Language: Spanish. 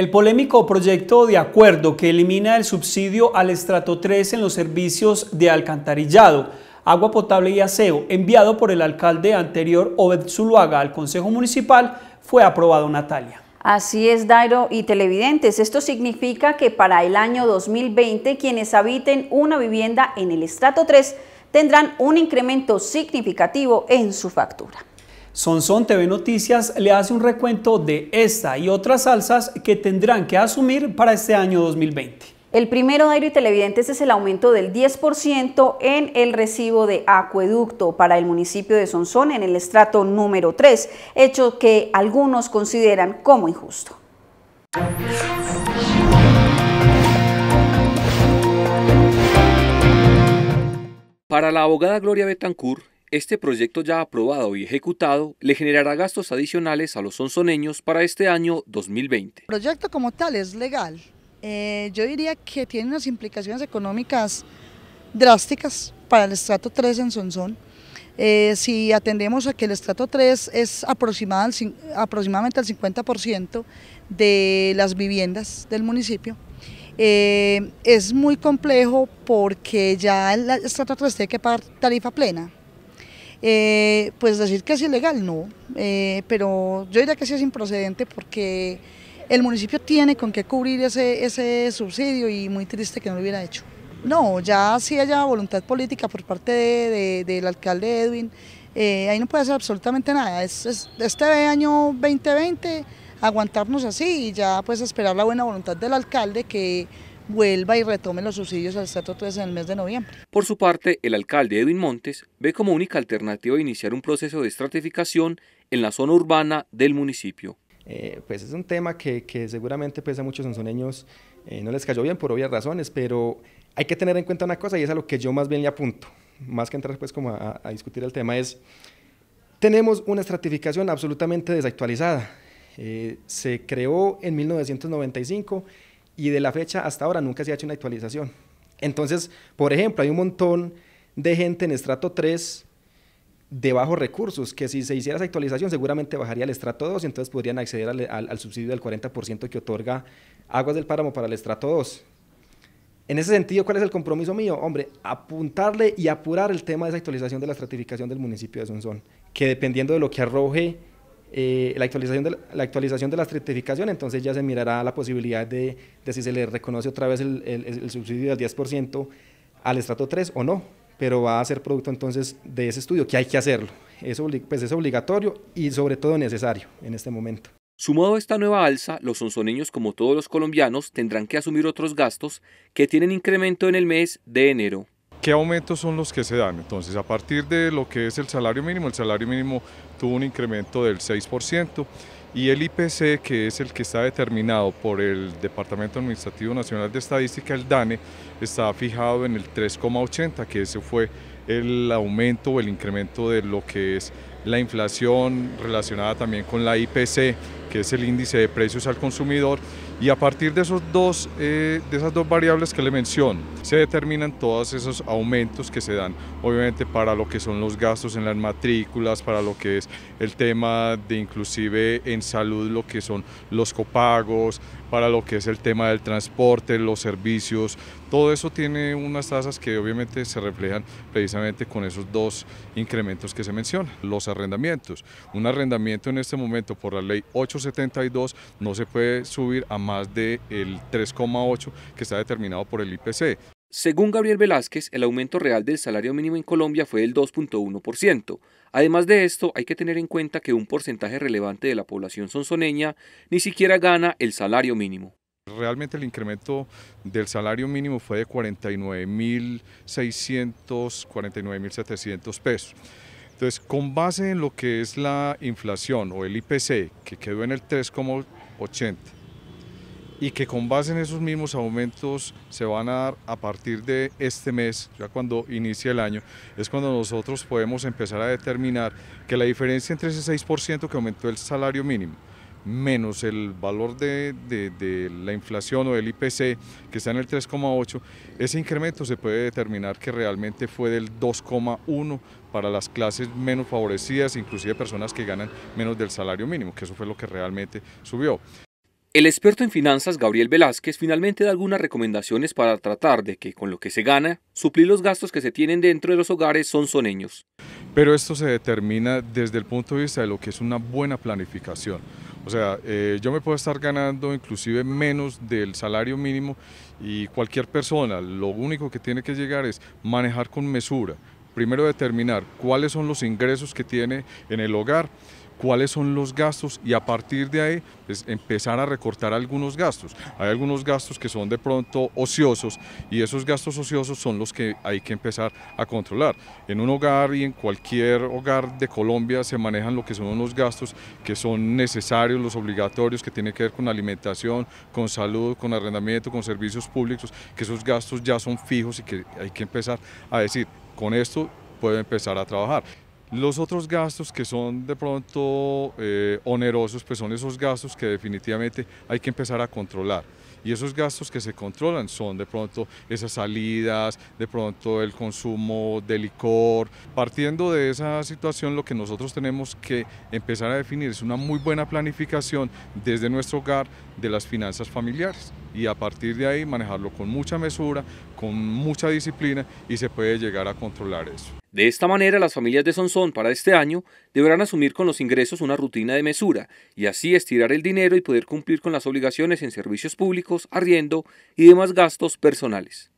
El polémico proyecto de acuerdo que elimina el subsidio al estrato 3 en los servicios de alcantarillado, agua potable y aseo, enviado por el alcalde anterior Obed Zuluaga al Consejo Municipal, fue aprobado Natalia. Así es, Dairo y televidentes. Esto significa que para el año 2020 quienes habiten una vivienda en el estrato 3 tendrán un incremento significativo en su factura. Sonsón TV Noticias le hace un recuento de esta y otras salsas que tendrán que asumir para este año 2020. El primero de y televidentes es el aumento del 10% en el recibo de acueducto para el municipio de Sonsón en el estrato número 3, hecho que algunos consideran como injusto. Para la abogada Gloria Betancourt, este proyecto ya aprobado y ejecutado le generará gastos adicionales a los sonzoneños para este año 2020. El proyecto como tal es legal. Eh, yo diría que tiene unas implicaciones económicas drásticas para el estrato 3 en Sonsón. Eh, si atendemos a que el estrato 3 es aproximadamente el 50% de las viviendas del municipio, eh, es muy complejo porque ya el estrato 3 tiene que pagar tarifa plena. Eh, pues decir que es ilegal, no, eh, pero yo diría que sí es improcedente porque el municipio tiene con qué cubrir ese, ese subsidio y muy triste que no lo hubiera hecho. No, ya si haya voluntad política por parte de, del alcalde Edwin, eh, ahí no puede hacer absolutamente nada. este año 2020 aguantarnos así y ya pues esperar la buena voluntad del alcalde que vuelva y retome los subsidios al Estatuto 3 en el mes de noviembre. Por su parte, el alcalde Edwin Montes ve como única alternativa iniciar un proceso de estratificación en la zona urbana del municipio. Eh, pues es un tema que, que, seguramente pesa a muchos sonsoneños eh, no les cayó bien por obvias razones, pero hay que tener en cuenta una cosa y es a lo que yo más bien le apunto, más que entrar pues como a, discutir el tema, es tenemos una estratificación absolutamente desactualizada. Eh, se creó en 1995 y de la fecha hasta ahora nunca se ha hecho una actualización. Entonces, por ejemplo, hay un montón de gente en estrato 3 de bajos recursos, que si se hiciera esa actualización seguramente bajaría el estrato 2 y entonces podrían acceder al, subsidio del 40% que otorga Aguas del Páramo para el estrato 2. En ese sentido, ¿cuál es el compromiso mío? Hombre, apuntarle y apurar el tema de esa actualización de la estratificación del municipio de Sonsón, que dependiendo de lo que arroje eh, la, actualización de la, actualización de la entonces ya se mirará la posibilidad de, si se le reconoce otra vez el, subsidio del 10% al estrato 3 o no, pero va a ser producto entonces de ese estudio, que hay que hacerlo. eso pues es obligatorio y sobre todo necesario en este momento. Sumado a esta nueva alza, los sonsoneños, como todos los colombianos, tendrán que asumir otros gastos que tienen incremento en el mes de enero. ¿Qué aumentos son los que se dan? Entonces, a partir de lo que es el salario mínimo, el salario mínimo tuvo un incremento del 6% y el IPC, que es el que está determinado por el Departamento Administrativo Nacional de Estadística, el DANE, está fijado en el 3,80, que ese fue el aumento o el incremento de lo que es la inflación relacionada también con la IPC, que es el índice de precios al consumidor, y a partir de, esos dos, eh, de esas dos variables que le menciono, se determinan todos esos aumentos que se dan, obviamente para lo que son los gastos en las matrículas, para lo que es el tema de inclusive en salud, lo que son los copagos, para lo que es el tema del transporte, los servicios, todo eso tiene unas tasas que obviamente se reflejan precisamente con esos dos incrementos que se mencionan, los arrendamientos. Un arrendamiento en este momento por la ley 8 72 no se puede subir a más del 3,8 que está determinado por el IPC. Según Gabriel Velázquez, el aumento real del salario mínimo en Colombia fue del 2.1%. Además de esto, hay que tener en cuenta que un porcentaje relevante de la población sonsoneña ni siquiera gana el salario mínimo. Realmente el incremento del salario mínimo fue de 49.600, 49.700 pesos. Entonces, con base en lo que es la inflación o el IPC, que quedó en el 3,80, y que con base en esos mismos aumentos se van a dar a partir de este mes, ya cuando inicia el año, es cuando nosotros podemos empezar a determinar que la diferencia entre ese 6% que aumentó el salario mínimo menos el valor de, la inflación o del IPC, que está en el 3,8, ese incremento se puede determinar que realmente fue del 2,1 para las clases menos favorecidas, inclusive personas que ganan menos del salario mínimo, que eso fue lo que realmente subió. El experto en finanzas Gabriel Velázquez finalmente da algunas recomendaciones para tratar de que con lo que se gana, suplir los gastos que se tienen dentro de los hogares son soneños. Pero esto se determina desde el punto de vista de lo que es una buena planificación. O sea, eh, yo me puedo estar ganando inclusive menos del salario mínimo y cualquier persona lo único que tiene que llegar es manejar con mesura. Primero determinar cuáles son los ingresos que tiene en el hogar cuáles son los gastos y a partir de ahí pues, empezar a recortar algunos gastos. Hay algunos gastos que son de pronto ociosos y esos gastos ociosos son los que hay que empezar a controlar. En un hogar y en cualquier hogar de Colombia se manejan lo que son unos gastos que son necesarios, los obligatorios, que tienen que ver con alimentación, con salud, con arrendamiento, con servicios públicos, que esos gastos ya son fijos y que hay que empezar a decir, con esto puedo empezar a trabajar. Los otros gastos que son de pronto eh, onerosos, pues son esos gastos que definitivamente hay que empezar a controlar y esos gastos que se controlan son de pronto esas salidas, de pronto el consumo de licor. Partiendo de esa situación, lo que nosotros tenemos que empezar a definir es una muy buena planificación desde nuestro hogar de las finanzas familiares y a partir de ahí manejarlo con mucha mesura, con mucha disciplina y se puede llegar a controlar eso. De esta manera, las familias de Sonsón para este año deberán asumir con los ingresos una rutina de mesura y así estirar el dinero y poder cumplir con las obligaciones en servicios públicos arriendo y demás gastos personales.